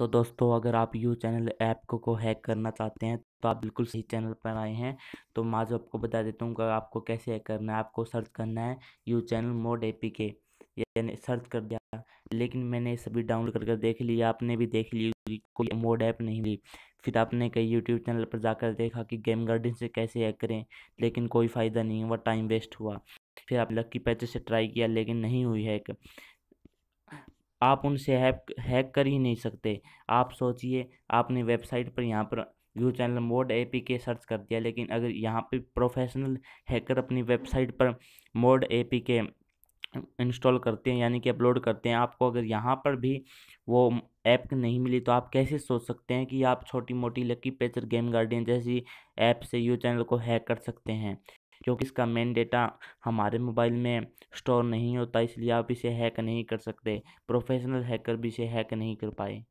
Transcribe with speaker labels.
Speaker 1: तो दोस्तों अगर आप यू चैनल ऐप को, को हैक करना चाहते हैं तो आप बिल्कुल सही चैनल पर आए हैं तो मैं आज आपको बता देता हूँ कि आपको कैसे हैक करना है आपको सर्च करना है U channel mod A P K यानी सर्च कर दिया लेकिन मैंने सभी डाउनलोड कर कर देख लिया आपने भी देख ली कोई मोड ऐप नहीं ली फिर आपने कई यूट्यूब चैनल पर जाकर देखा कि गेम गार्डन से कैसे हैक करें लेकिन कोई फ़ायदा नहीं हुआ टाइम वेस्ट हुआ फिर आप लक्की पैच से ट्राई किया लेकिन नहीं हुई हैक आप उनसे हैक हैक कर ही नहीं सकते आप सोचिए आपने वेबसाइट पर यहाँ पर U channel mod A P K search कर दिया लेकिन अगर यहाँ पे प्रोफेशनल हैकर अपनी वेबसाइट पर mod A P K install करते हैं यानी कि अपलोड करते हैं आपको अगर यहाँ पर भी वो ऐप नहीं मिली तो आप कैसे सोच सकते हैं कि आप छोटी मोटी लकी पेचर गेम गार्डियन जैसी ऐप से यू चैनल को हैक कर सकते हैं क्योंकि इसका मेन डेटा हमारे मोबाइल में स्टोर नहीं होता इसलिए आप इसे हैक नहीं कर सकते प्रोफेशनल हैकर भी इसे हैक नहीं कर पाए